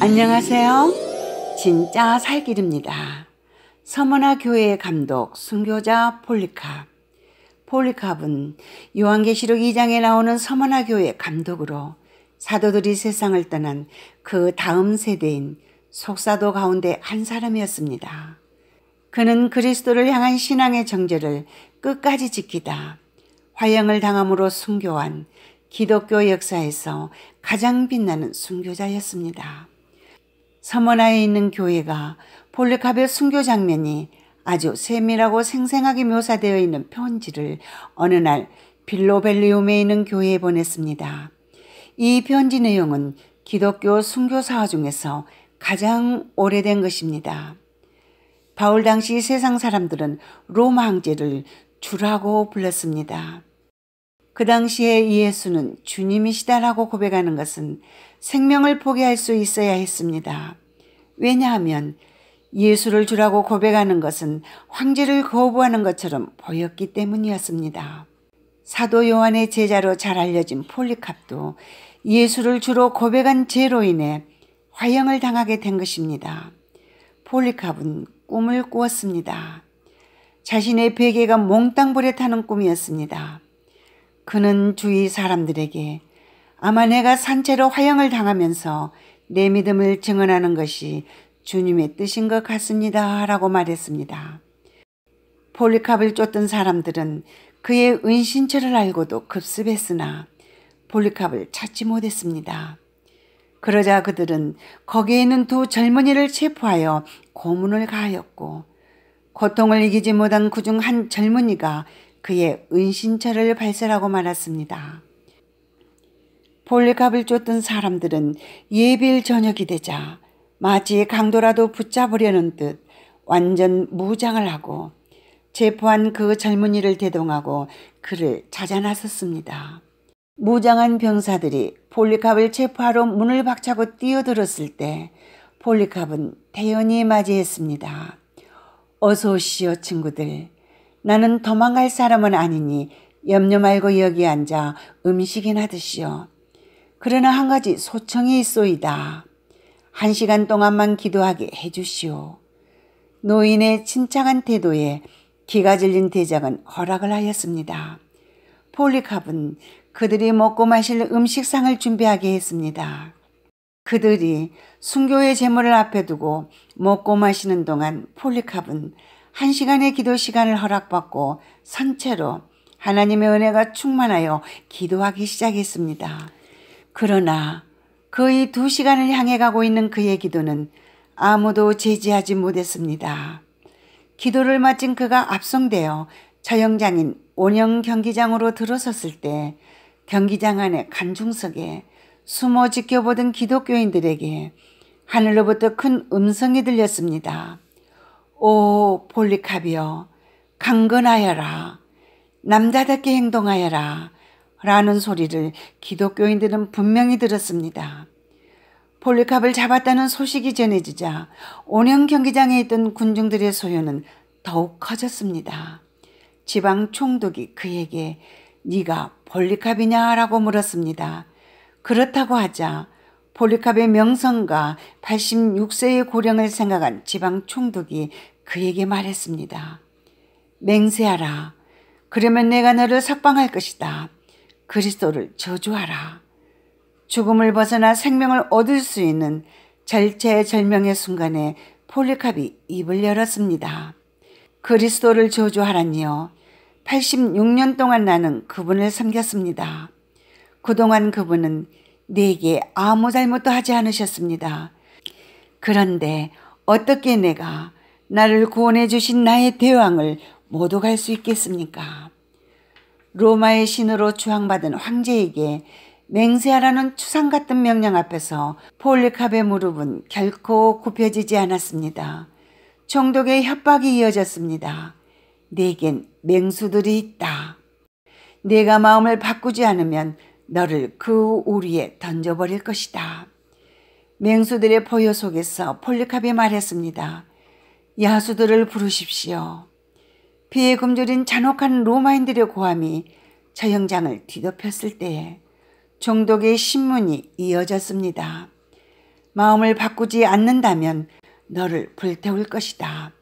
안녕하세요. 진짜 살길입니다. 서머나 교회의 감독 순교자 폴리캅. 폴리캅은 요한계시록 2장에 나오는 서머나 교회 감독으로 사도들이 세상을 떠난 그 다음 세대인 속사도 가운데 한 사람이었습니다. 그는 그리스도를 향한 신앙의 정제를 끝까지 지키다 화형을 당함으로 순교한 기독교 역사에서 가장 빛나는 순교자였습니다. 서머나에 있는 교회가 폴리카베 순교 장면이 아주 세밀하고 생생하게 묘사되어 있는 편지를 어느 날 빌로벨리움에 있는 교회에 보냈습니다. 이 편지 내용은 기독교 순교사화 중에서 가장 오래된 것입니다. 바울 당시 세상 사람들은 로마 황제를 주라고 불렀습니다. 그 당시에 예수는 주님이시다라고 고백하는 것은 생명을 포기할 수 있어야 했습니다. 왜냐하면 예수를 주라고 고백하는 것은 황제를 거부하는 것처럼 보였기 때문이었습니다. 사도 요한의 제자로 잘 알려진 폴리캅도 예수를 주로 고백한 죄로 인해 화형을 당하게 된 것입니다. 폴리캅은 꿈을 꾸었습니다. 자신의 베개가 몽땅 불에 타는 꿈이었습니다. 그는 주위 사람들에게 아마 내가 산채로 화형을 당하면서 내 믿음을 증언하는 것이 주님의 뜻인 것 같습니다. 라고 말했습니다. 폴리캅을 쫓던 사람들은 그의 은신처를 알고도 급습했으나 폴리캅을 찾지 못했습니다. 그러자 그들은 거기에 있는 두 젊은이를 체포하여 고문을 가하였고 고통을 이기지 못한 그 중 한 젊은이가 그의 은신처를 발설하고 말았습니다. 볼리캅을 쫓던 사람들은 예빌 저녁이 되자 마치 강도라도 붙잡으려는 듯 완전 무장을 하고 체포한 그 젊은이를 대동하고 그를 찾아 나섰습니다. 무장한 병사들이 폴리캅을 체포하러 문을 박차고 뛰어들었을 때 폴리캅은 태연히 맞이했습니다. 어서 오시오 친구들. 나는 도망갈 사람은 아니니 염려 말고 여기 앉아 음식이나 드시오. 그러나 한 가지 소청이 있소이다. 한 시간 동안만 기도하게 해주시오. 노인의 침착한 태도에 기가 질린 대장은 허락을 하였습니다. 폴리캅은 그들이 먹고 마실 음식상을 준비하게 했습니다. 그들이 순교의 제물을 앞에 두고 먹고 마시는 동안 폴리캅은 한 시간의 기도 시간을 허락받고 선체로 하나님의 은혜가 충만하여 기도하기 시작했습니다. 그러나 거의 두 시간을 향해 가고 있는 그의 기도는 아무도 제지하지 못했습니다. 기도를 마친 그가 압송되어 처형장인 원형 경기장으로 들어섰을 때 경기장 안의 간중석에 숨어 지켜보던 기독교인들에게 하늘로부터 큰 음성이 들렸습니다. 오 폴리카비여 강건하여라 남자답게 행동하여라 라는 소리를 기독교인들은 분명히 들었습니다. 폴리캅을 잡았다는 소식이 전해지자 온영 경기장에 있던 군중들의 소요는 더욱 커졌습니다. 지방 총독이 그에게 네가 폴리캅이냐라고 물었습니다. 그렇다고 하자 폴리캅의 명성과 86세의 고령을 생각한 지방 총독이 그에게 말했습니다. 맹세하라. 그러면 내가 너를 석방할 것이다. 그리스도를 저주하라. 죽음을 벗어나 생명을 얻을 수 있는 절체절명의 순간에 폴리캅이 입을 열었습니다. 그리스도를 저주하라니요. 86년 동안 나는 그분을 섬겼습니다. 그동안 그분은 내게 아무 잘못도 하지 않으셨습니다. 그런데 어떻게 내가 나를 구원해 주신 나의 대왕을 모독할 수 있겠습니까? 로마의 신으로 추앙받은 황제에게 맹세하라는 추상 같은 명령 앞에서 폴리캅의 무릎은 결코 굽혀지지 않았습니다. 총독의 협박이 이어졌습니다. 내겐 맹수들이 있다. 내가 마음을 바꾸지 않으면 너를 그 우리에 던져버릴 것이다. 맹수들의 포효 속에서 폴리캅이 말했습니다. 야수들을 부르십시오. 피에 굶주린 잔혹한 로마인들의 고함이 처형장을 뒤덮였을 때에 종독의 신문이 이어졌습니다. 마음을 바꾸지 않는다면 너를 불태울 것이다.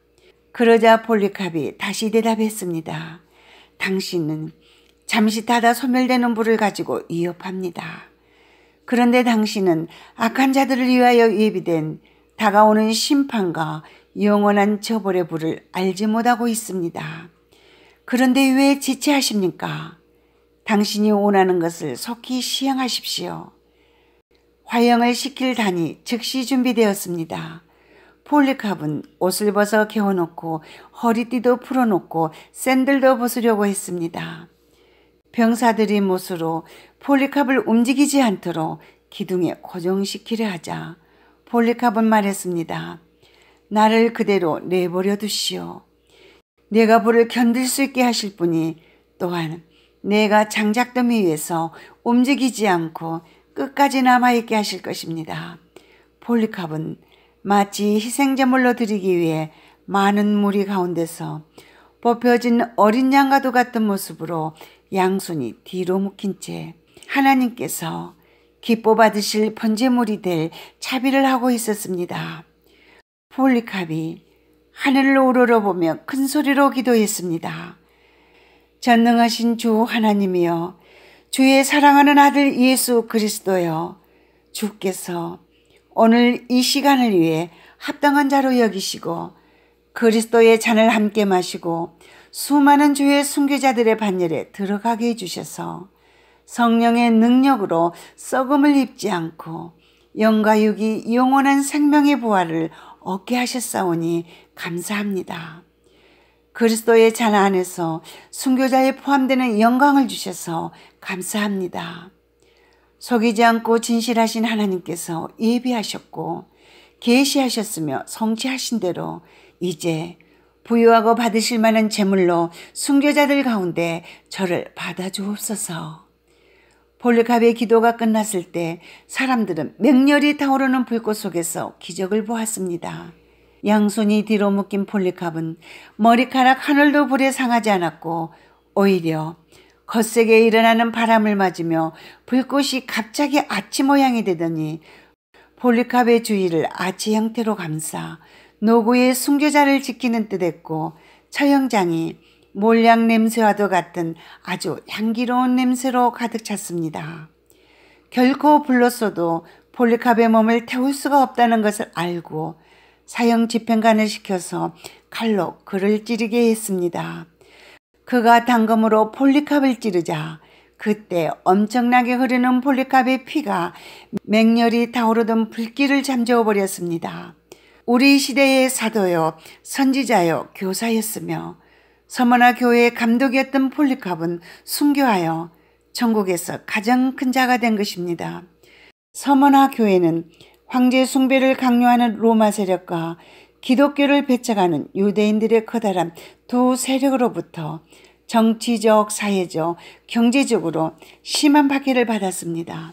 그러자 폴리캅이 다시 대답했습니다. 당신은 잠시 타다 소멸되는 불을 가지고 위협합니다. 그런데 당신은 악한 자들을 위하여 예비된 다가오는 심판과 영원한 처벌의 불을 알지 못하고 있습니다. 그런데 왜 지체하십니까? 당신이 원하는 것을 속히 시행하십시오. 화형을 시킬 단이 즉시 준비되었습니다. 폴리캅은 옷을 벗어 개워놓고 허리띠도 풀어놓고 샌들도 벗으려고 했습니다. 병사들이 못으로 폴리캅을 움직이지 않도록 기둥에 고정시키려 하자 폴리캅은 말했습니다. 나를 그대로 내버려 두시오. 내가 불을 견딜 수 있게 하실 분이 또한 내가 장작더미 위에서 움직이지 않고 끝까지 남아있게 하실 것입니다. 폴리캅은 마치 희생제물로 드리기 위해 많은 무리 가운데서 뽑혀진 어린 양과도 같은 모습으로 양손이 뒤로 묶인 채 하나님께서 기뻐 받으실 번제물이 될 차비를 하고 있었습니다. 폴리캅이 하늘로 우러러보며 큰 소리로 기도했습니다. 전능하신 주 하나님이여 주의 사랑하는 아들 예수 그리스도여 주께서 오늘 이 시간을 위해 합당한 자로 여기시고 그리스도의 잔을 함께 마시고 수많은 주의 순교자들의 반열에 들어가게 해주셔서 성령의 능력으로 썩음을 입지 않고 영과 육이 영원한 생명의 부활을 얻게 하셨사오니 감사합니다. 그리스도의 잔 안에서 순교자에 포함되는 영광을 주셔서 감사합니다. 속이지 않고 진실하신 하나님께서 예비하셨고 계시하셨으며 성취하신 대로 이제 부유하고 받으실 만한 재물로 순교자들 가운데 저를 받아주옵소서. 볼리갑의 기도가 끝났을 때 사람들은 맹렬히 타오르는 불꽃 속에서 기적을 보았습니다. 양손이 뒤로 묶인 폴리캅은 머리카락 하늘도 불에 상하지 않았고 오히려 거세게 일어나는 바람을 맞으며 불꽃이 갑자기 아치 모양이 되더니 폴리캅의 주위를 아치 형태로 감싸 노구의 순교자를 지키는 뜻했고 처형장이 몰약 냄새와도 같은 아주 향기로운 냄새로 가득 찼습니다. 결코 불렀어도 폴리캅의 몸을 태울 수가 없다는 것을 알고 사형 집행관을 시켜서 칼로 그를 찌르게 했습니다. 그가 당검으로 폴리캅을 찌르자 그때 엄청나게 흐르는 폴리캅의 피가 맹렬히 타오르던 불길을 잠재워 버렸습니다. 우리 시대의 사도여 선지자여 교사였으며 서머나 교회의 감독이었던 폴리캅은 순교하여 천국에서 가장 큰 자가 된 것입니다. 서머나 교회는 황제 숭배를 강요하는 로마 세력과 기독교를 배척하는 유대인들의 커다란 두 세력으로부터 정치적, 사회적, 경제적으로 심한 박해를 받았습니다.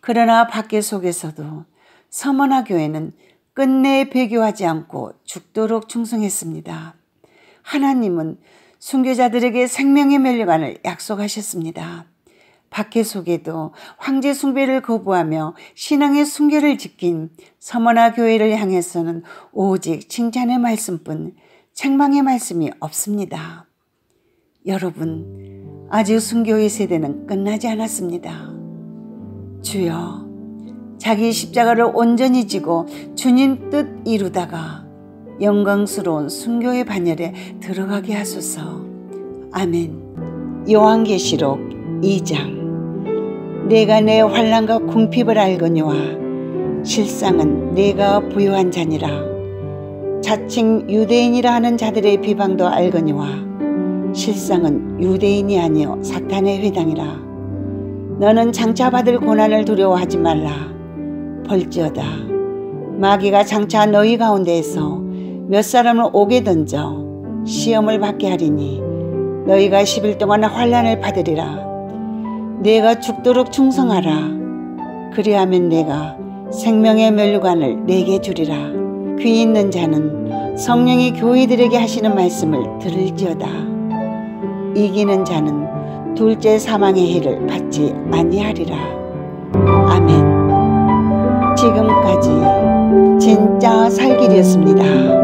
그러나 박해 속에서도 서머나 교회는 끝내 배교하지 않고 죽도록 충성했습니다. 하나님은 순교자들에게 생명의 멸류관을 약속하셨습니다. 밖에 속에도 황제 숭배를 거부하며 신앙의 순결을 지킨 서머나 교회를 향해서는 오직 칭찬의 말씀뿐 책망의 말씀이 없습니다. 여러분, 아직 순교의 세대는 끝나지 않았습니다. 주여, 자기 십자가를 온전히 지고 주님 뜻 이루다가 영광스러운 순교의 반열에 들어가게 하소서. 아멘. 요한계시록 2장 내가 내 환란과 궁핍을 알거니와 실상은 내가 부유한 자니라 자칭 유대인이라 하는 자들의 비방도 알거니와 실상은 유대인이 아니요 사탄의 회당이라 너는 장차 받을 고난을 두려워하지 말라 벌지어다. 마귀가 장차 너희 가운데에서 몇 사람을 오게 던져 시험을 받게 하리니 너희가 10일 동안 환란을 받으리라. 내가 죽도록 충성하라. 그리하면 내가 생명의 멸류관을 내게 주리라. 귀 있는 자는 성령이 교회들에게 하시는 말씀을 들을지어다. 이기는 자는 둘째 사망의 해를 받지 아니하리라. 아멘. 진짜 살길이었습니다.